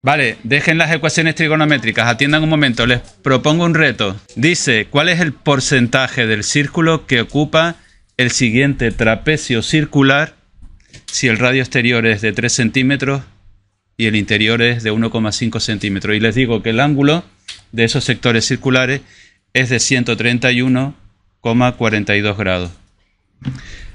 Vale, dejen las ecuaciones trigonométricas, atiendan un momento, les propongo un reto. Dice, ¿cuál es el porcentaje del círculo que ocupa el siguiente trapecio circular si el radio exterior es de 3 centímetros y el interior es de 1,5 centímetros? Y les digo que el ángulo de esos sectores circulares es de 131,42 grados.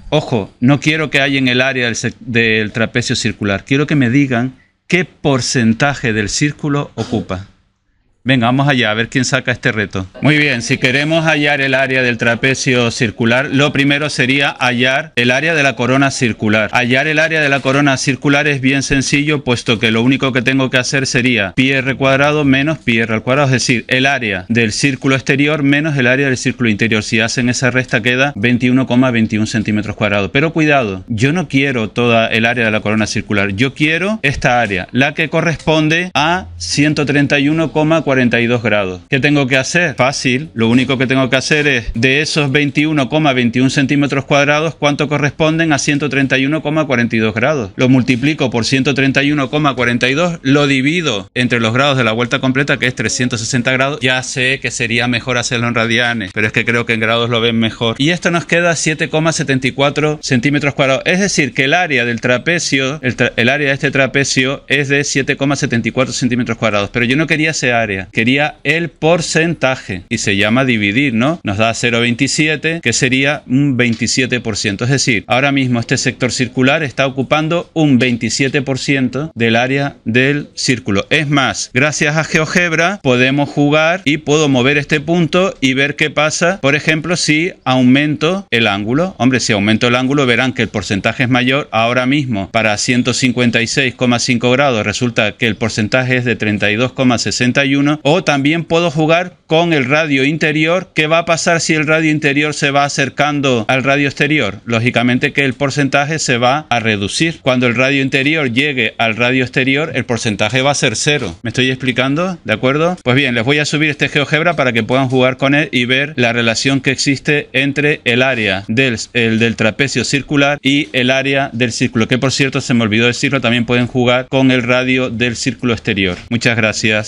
Ojo, no quiero que haya en el área del, del trapecio circular, quiero que me digan ¿qué porcentaje del círculo ocupa? Venga, vamos allá, a ver quién saca este reto. Muy bien, si queremos hallar el área del trapecio circular, lo primero sería hallar el área de la corona circular. Hallar el área de la corona circular es bien sencillo, puesto que lo único que tengo que hacer sería pi r cuadrado menos pi al cuadrado, es decir, el área del círculo exterior menos el área del círculo interior. Si hacen esa resta queda 21,21 centímetros cuadrados. Pero cuidado, yo no quiero toda el área de la corona circular, yo quiero esta área, la que corresponde a 131,4 42 grados. ¿Qué tengo que hacer? Fácil, lo único que tengo que hacer es de esos 21,21 centímetros cuadrados, ¿cuánto corresponden a 131,42 grados? Lo multiplico por 131,42, lo divido entre los grados de la vuelta completa, que es 360 grados. Ya sé que sería mejor hacerlo en radianes, pero es que creo que en grados lo ven mejor. Y esto nos queda 7,74 centímetros cuadrados. Es decir, que el área del trapecio, el, el área de este trapecio es de 7,74 centímetros cuadrados. Pero yo no quería ese área. Quería el porcentaje y se llama dividir, ¿no? Nos da 0,27, que sería un 27%. Es decir, ahora mismo este sector circular está ocupando un 27% del área del círculo. Es más, gracias a GeoGebra podemos jugar y puedo mover este punto y ver qué pasa, por ejemplo, si aumento el ángulo. Hombre, si aumento el ángulo verán que el porcentaje es mayor ahora mismo para 156,5 grados. Resulta que el porcentaje es de 32,61 o también puedo jugar con el radio interior. ¿Qué va a pasar si el radio interior se va acercando al radio exterior? Lógicamente que el porcentaje se va a reducir. Cuando el radio interior llegue al radio exterior, el porcentaje va a ser cero. ¿Me estoy explicando? ¿De acuerdo? Pues bien, les voy a subir este GeoGebra para que puedan jugar con él y ver la relación que existe entre el área del, del trapecio circular y el área del círculo. Que por cierto, se me olvidó decirlo, también pueden jugar con el radio del círculo exterior. Muchas gracias.